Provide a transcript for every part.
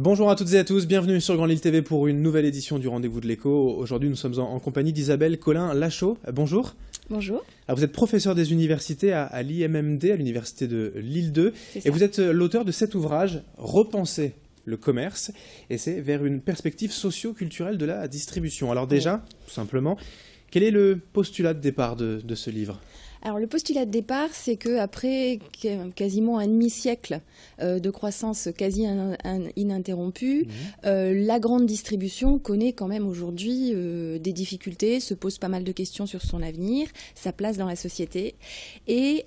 Bonjour à toutes et à tous, bienvenue sur Grand Lille TV pour une nouvelle édition du Rendez-vous de l'écho. Aujourd'hui, nous sommes en, compagnie d'Isabelle Colin Lachaud. Euh, bonjour. Bonjour. Ah, vous êtes professeur des universités à, l'IMMD, à l'université de Lille 2, et vous êtes euh, l'auteur de cet ouvrage, Repenser le commerce, et c'est vers une perspective socio-culturelle de la distribution. Alors déjà, tout simplement, quel est le postulat de départ de ce livre alors le postulat de départ, c'est que après quasiment un demi-siècle euh, de croissance quasi ininterrompue, mhm. euh, la grande distribution connaît quand même aujourd'hui euh, des difficultés, se pose pas mal de questions sur son avenir, sa place dans la société et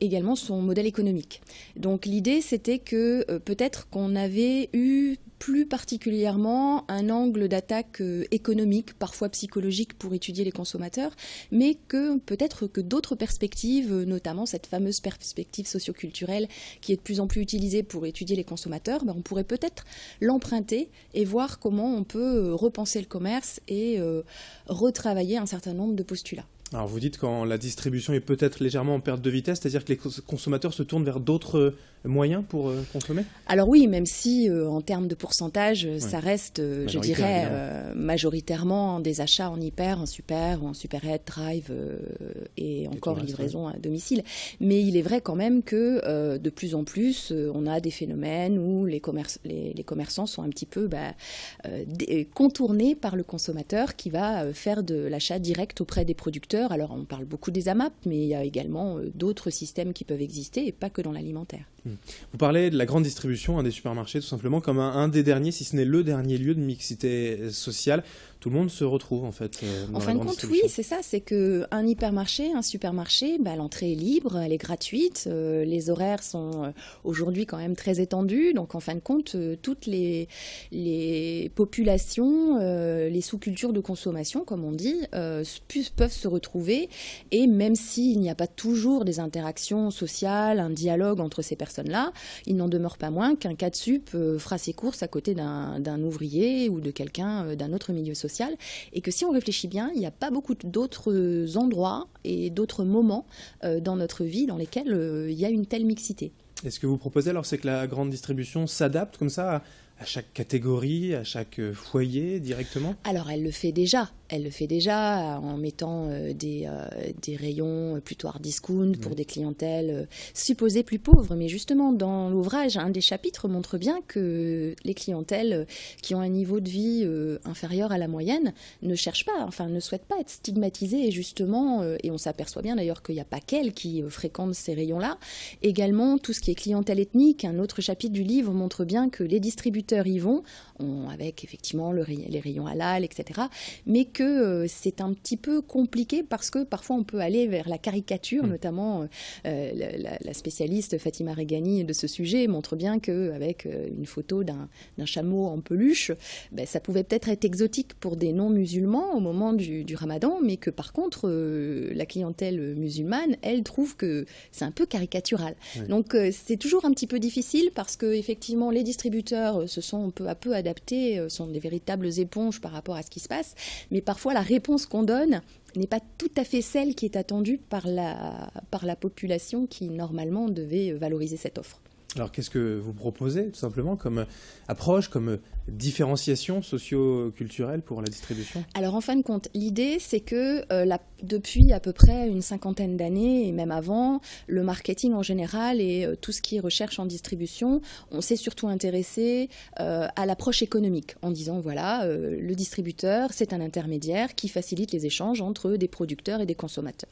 également son modèle économique. Donc l'idée, c'était que peut-être qu'on avait eu plus particulièrement un angle d'attaque économique, parfois psychologique, pour étudier les consommateurs, mais que peut-être que d'autres perspective, euh, notamment cette fameuse perspective socioculturelle qui est de plus en plus utilisée pour étudier les consommateurs, mais ben, on pourrait peut-être l'emprunter et voir comment on peut euh, repenser le commerce et euh, retravailler un certain nombre de postulats. Alors vous dites quand la distribution est peut-être légèrement en perte de vitesse, c'est-à-dire que les consommateurs se tournent vers d'autres euh, moyens pour euh, consommer Alors oui, même si euh, en termes de pourcentage, ça reste, je dirais, majoritairement des achats en hyper, en super, en superhead, drive et, encore livraison à domicile. Mais il est vrai quand même que de plus en plus, on a des phénomènes où les, commerçants sont un petit peu bah, contournés par le consommateur qui va faire de l'achat direct auprès des producteurs alors on parle beaucoup des AMAP, mais il y a également euh, d'autres systèmes qui peuvent exister et pas que dans l'alimentaire. Hmm. Vous parlez de la grande distribution, un des supermarchés, tout simplement, comme un, des derniers, si ce n'est le dernier lieu de mixité sociale. Tout le monde se retrouve, en fait. Euh, dans en fin de compte, oui, c'est ça. C'est qu'un hypermarché, un supermarché, bah, l'entrée est libre, elle est gratuite. Euh, les horaires sont euh, aujourd'hui quand même très étendus. Donc, en fin de compte, toutes les, les populations, les sous-cultures de consommation, comme on dit, peuvent se retrouver. Et même s'il n'y a pas toujours des interactions sociales, un dialogue entre ces personnes, là il n'en demeure pas moins qu'un cas de sup euh, fera ses courses à côté d'un ouvrier ou de quelqu'un euh, d'un autre milieu social. Et que si on réfléchit bien, il n'y a pas beaucoup d'autres euh, endroits et d'autres moments dans notre vie dans lesquels il y a une telle mixité. est ce que vous proposez alors, c'est que la grande distribution s'adapte comme ça à chaque catégorie, à chaque euh, foyer directement Alors elle le fait déjà. Elle le fait déjà euh, en mettant euh, des, des, rayons plutôt hard discount pour des clientèles supposées plus pauvres. Mais justement, dans l'ouvrage, un des chapitres montre bien que les clientèles qui ont un niveau de vie inférieur à la moyenne ne cherchent pas, enfin ne souhaitent pas être stigmatisées. Et justement, et on s'aperçoit bien d'ailleurs qu'il n'y a pas qu'elles qui fréquentent ces rayons-là. Également, tout ce qui est clientèle ethnique, un autre chapitre du livre montre bien que les distributeurs distributeurs y vont, avec effectivement le, les rayons halal, etc. Mais que euh, c'est un petit peu compliqué parce que parfois on peut aller vers la caricature, hmm. notamment euh, euh, la, spécialiste Fatima Regani de ce sujet montre bien qu'avec une photo d'un chameau en peluche, ben, ça pouvait peut-être être exotique pour des non-musulmans au moment du, ramadan, mais que par contre, la clientèle musulmane, elle trouve que c'est un peu caricatural. Donc c'est toujours un petit peu difficile parce que effectivement les distributeurs se sont peu à peu adaptés, euh, sont des véritables éponges par rapport à ce qui se passe. Mais parfois, la réponse qu'on donne n'est pas tout à fait celle qui est attendue par la, par la population qui, normalement, devait valoriser cette offre. Alors qu'est-ce que vous proposez tout simplement comme approche, comme différenciation socio-culturelle pour la distribution Alors en fin de compte, l'idée c'est que euh, depuis à peu près une cinquantaine d'années et même avant, le marketing en général et euh, tout ce qui est recherche en distribution, on s'est surtout intéressé euh, à l'approche économique en disant voilà, le distributeur c'est un intermédiaire qui facilite les échanges entre des producteurs et des consommateurs.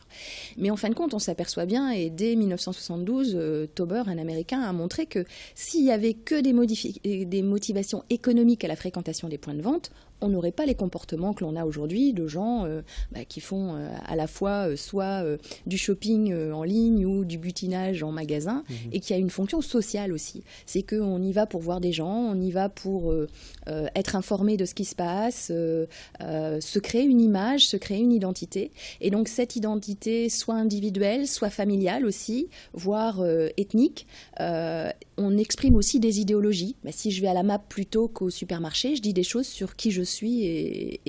Mais en fin de compte, on s'aperçoit bien et dès 1972, Tauber, un Américain, a montré que s'il y avait que des, des motivations économiques à la fréquentation des points de vente, on n'aurait pas les comportements que l'on a aujourd'hui de gens euh, bah, qui font euh, à la fois euh, soit du shopping en ligne ou du butinage en magasin mhm. et qui a une fonction sociale aussi. C'est qu'on y va pour voir des gens, on y va pour être informé de ce qui se passe, se créer une image, se créer une identité. Et donc cette identité, soit individuelle, soit familiale aussi, voire ethnique, on exprime aussi des idéologies. Mais bah, si je vais à la MAP plutôt qu'au supermarché, je dis des choses sur qui je suis et,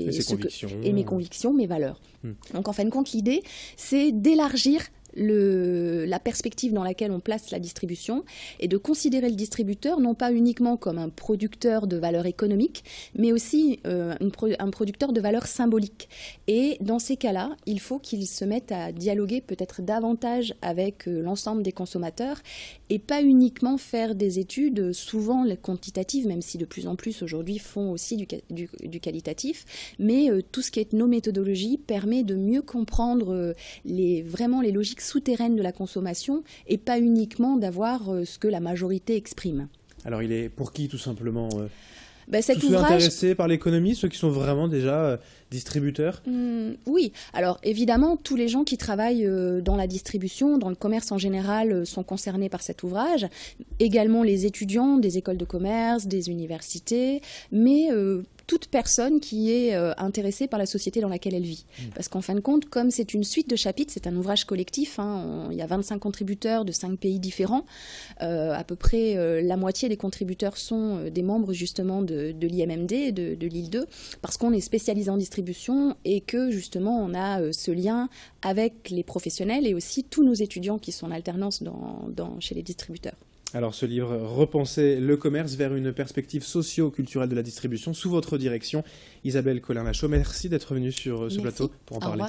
mes convictions, mes valeurs. Hmm. Donc en fin de compte, l'idée, c'est d'élargir le, la perspective dans laquelle on place la distribution et de considérer le distributeur non pas uniquement comme un producteur de valeur économique, mais aussi euh, un producteur de valeur symbolique. Et dans ces cas-là, il faut qu'il se mette à dialoguer peut-être davantage avec euh, l'ensemble des consommateurs et pas uniquement faire des études, souvent quantitatives, même si de plus en plus aujourd'hui font aussi du, du, qualitatif, mais euh, tout ce qui est nos méthodologies permet de mieux comprendre les, vraiment les logiques souterraine de la consommation et pas uniquement d'avoir euh, ce que la majorité exprime. Alors il est pour qui tout simplement euh ben, cet intéressés par l'économie, ceux qui sont vraiment déjà euh, distributeurs mmh, Oui, alors évidemment, tous les gens qui travaillent euh, dans la distribution, dans le commerce en général, euh, sont concernés par cet ouvrage. Également les étudiants des écoles de commerce, des universités, mais euh, toute personne qui est intéressée par la société dans laquelle elle vit. Mmh. Parce qu'en fin de compte, comme c'est une suite de chapitres, c'est un ouvrage collectif, hein, il y a 25 contributeurs de 5 pays différents, à peu près la moitié des contributeurs sont des membres justement de, l'IMMD, de, l'île 2, parce qu'on est spécialisé en distribution et que justement on a euh, ce lien avec les professionnels et aussi tous nos étudiants qui sont en alternance dans, chez les distributeurs. Alors ce livre, Repenser le commerce vers une perspective socio-culturelle de la distribution, sous votre direction, Isabelle Colin-Lachaud, merci d'être venue sur euh, ce plateau pour en parler.